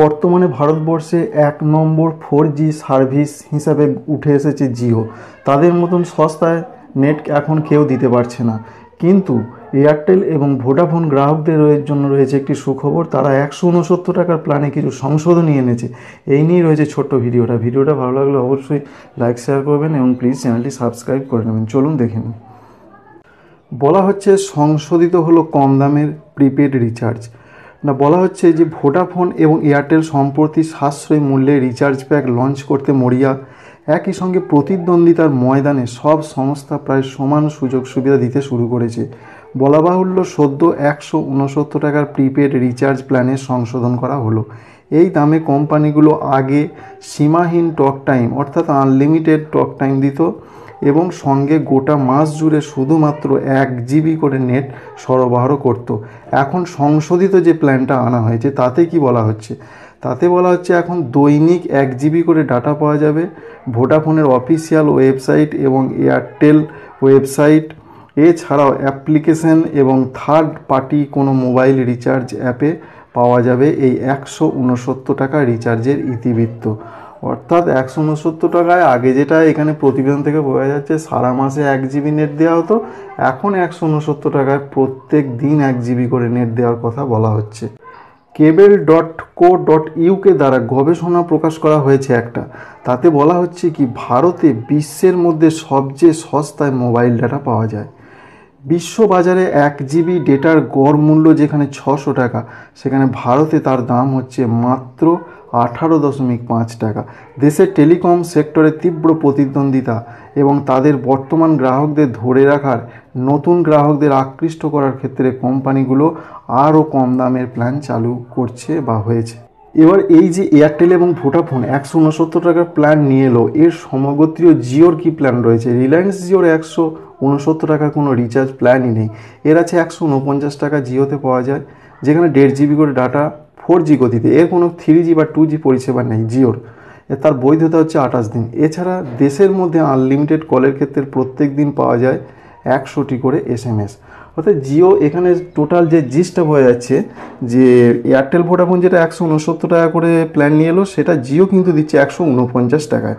বর্তমানে ভারতবর্ষে এক নম্বর ফোর জি সার্ভিস হিসাবে উঠে এসেছে জিও তাদের মতন সস্তায় নেট এখন কেউ দিতে পারছে না কিন্তু এয়ারটেল এবং ভোডাফোন গ্রাহকদের জন্য রয়েছে একটি সুখবর তারা একশো উনসত্তর টাকার প্ল্যানে কিছু সংশোধন এনেছে এই নিয়েই রয়েছে ছোট্ট ভিডিওটা ভিডিওটা ভালো লাগলে অবশ্যই লাইক শেয়ার করবেন এবং প্লিজ চ্যানেলটি সাবস্ক্রাইব করে নেবেন চলুন দেখে নিন বলা হচ্ছে সংশোধিত হলো কম দামের প্রিপেড রিচার্জ না বলা হচ্ছে যে ভোডাফোন এবং এয়ারটেল সম্প্রতি সাশ্রয়ী মূল্যে রিচার্জ প্যাক লঞ্চ করতে মরিয়া একই সঙ্গে প্রতিদ্বন্দ্বিতার ময়দানে সব সংস্থা প্রায় সমান সুযোগ সুবিধা দিতে শুরু করেছে বলা বাহুল্য সদ্য একশো উনসত্তর টাকার প্রিপেড রিচার্জ প্ল্যানে সংশোধন করা হলো এই দামে কোম্পানিগুলো আগে সীমাহীন টক টাইম অর্থাৎ আনলিমিটেড টক টাইম দিত এবং সঙ্গে গোটা মাস জুড়ে শুধুমাত্র এক জিবি করে নেট সরবরাহ করত এখন সংশোধিত যে প্ল্যানটা আনা হয়েছে তাতে কি বলা হচ্ছে তাতে বলা হচ্ছে এখন দৈনিক এক জিবি করে ডাটা পাওয়া যাবে ভোডাফোনের অফিসিয়াল ওয়েবসাইট এবং এয়ারটেল ওয়েবসাইট এছাড়াও অ্যাপ্লিকেশন এবং থার্ড পার্টি কোনো মোবাইল রিচার্জ অ্যাপে পাওয়া যাবে এই একশো টাকা রিচার্জের ইতিবৃত্ত অর্থাৎ একশো উনসত্তর টাকায় আগে যেটা এখানে প্রতিবেদন থেকে বোঝা যাচ্ছে সারা মাসে এক জিবি নেট দেওয়া হতো এখন একশো উনসত্তর টাকায় প্রত্যেক দিন এক জিবি করে নেট দেওয়ার কথা বলা হচ্ছে cable dot co dot UK দ্বারা গবেষণা প্রকাশ করা হয়েছে একটা তাতে বলা হচ্ছে কি ভারতে বিশ্বের মধ্যে সবচেয়ে সস্তায় মোবাইল ডাটা পাওয়া যায় বিশ্ববাজারে এক জিবি ডেটার গড় মূল্য যেখানে ছশো টাকা সেখানে ভারতে তার দাম হচ্ছে মাত্র আঠারো দশমিক পাঁচ টাকা দেশের টেলিকম সেক্টরে তীব্র প্রতিদ্বন্দ্বিতা এবং তাদের বর্তমান গ্রাহকদের ধরে রাখার নতুন গ্রাহকদের আকৃষ্ট করার ক্ষেত্রে কোম্পানিগুলো আরও কম দামের প্ল্যান চালু করছে বা হয়েছে এবার এই যে এয়ারটেল এবং ভোডাফোন একশো উনসত্তর টাকার প্ল্যান নিয়ে এলো এর সমগোত্রীয় জিওর কী প্ল্যান রয়েছে রিলায়েন্স জিওর একশো উনসত্তর টাকার কোনো রিচার্জ প্ল্যানই নেই এর আছে একশো উনপঞ্চাশ টাকা জিওতে পাওয়া যায় যেখানে দেড় জিবি করে ডাটা ফোর জি গতিতে এর কোনো থ্রি জি বা টু জি পরিষেবা নেই জিওর তার বৈধতা হচ্ছে আঠাশ দিন এছাড়া দেশের মধ্যে আনলিমিটেড কলের ক্ষেত্রে প্রত্যেক দিন পাওয়া যায় একশোটি করে এস এম এস অর্থাৎ জিও এখানে টোটাল যে জিসটা হয়ে যাচ্ছে যে এয়ারটেল ভোডাফোন যেটা একশো উনসত্তর টাকা করে প্ল্যান নিয়ে এলো সেটা জিও কিন্তু দিচ্ছে একশো উনপঞ্চাশ টাকায়